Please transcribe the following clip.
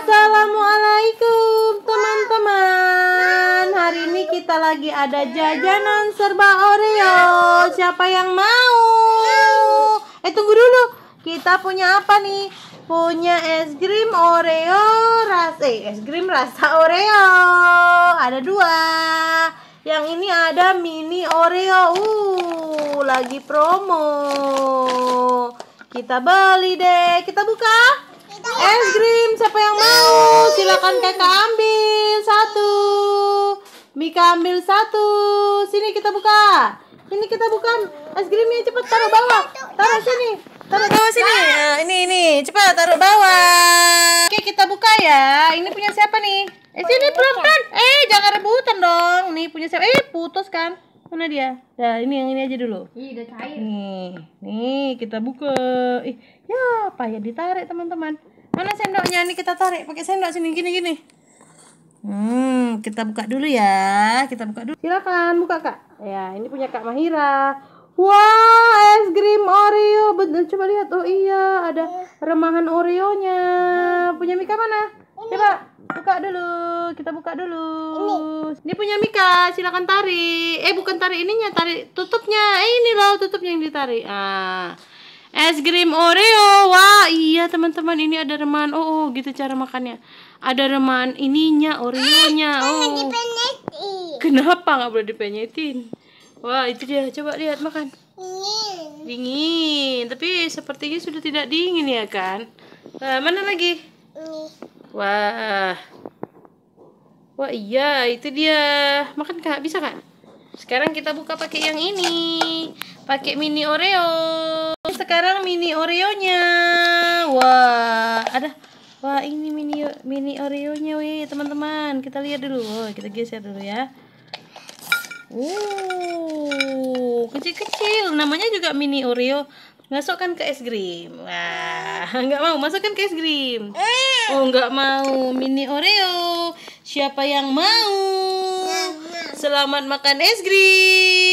Assalamualaikum teman-teman Hari ini kita lagi ada jajanan serba Oreo Siapa yang mau? Eh tunggu dulu Kita punya apa nih? Punya es krim Oreo rasa Eh es krim rasa Oreo Ada dua Yang ini ada mini Oreo Uh lagi promo Kita beli deh Kita buka es krim siapa yang mau silakan kakak ambil satu Mika ambil satu sini kita buka ini kita buka es krimnya cepat taruh bawah taruh sini taruh bawah sini nah, ini ini cepat taruh bawah oke kita buka ya ini punya siapa nih eh sini pelan pelan eh jangan rebutan dong nih punya siapa eh putus kan mana dia? Nah, ini yang ini aja dulu. udah cair. Nih, nih kita buka. Ih, ya apa ya ditarik teman-teman? Mana sendoknya? Ini kita tarik pakai sendok sini gini gini. Hmm, kita buka dulu ya. Kita buka dulu. Silakan buka, Kak. Ya, ini punya Kak Mahira. Wah, wow, es krim Oreo. Bener, coba lihat. Oh iya, ada remahan Oreonya. Punya Mika mana? Coba buka dulu. Kita buka dulu. Ini. Ini punya Mika. Silakan tarik. Eh, bukan tarik ininya, tarik tutupnya. Eh, ini loh tutupnya yang ditarik. Ah. Es krim Oreo. Wah, iya teman-teman ini ada reman. Oh, oh, gitu cara makannya. Ada reman ininya, Oreonya. Ah, oh. Kenapa nggak boleh dipenyetin? Wah, itu dia. Coba lihat makan. Dingin. Dingin. Tapi sepertinya sudah tidak dingin ya kan? Nah, mana lagi? Ini. Wah. Wah, iya, itu dia. Makan Kak, bisa kan? Sekarang kita buka pakai yang ini. Pakai mini Oreo sekarang mini Oreonya. Wah, ada Wah, ini mini mini Oreonya weh, teman-teman. Kita lihat dulu. Oh, kita geser dulu ya. Uh, kecil-kecil. Namanya juga mini Oreo. Masukkan ke es krim. Wah, nggak mau. Masukkan ke es krim. Oh, nggak mau. Mini Oreo. Siapa yang mau? Selamat makan es krim.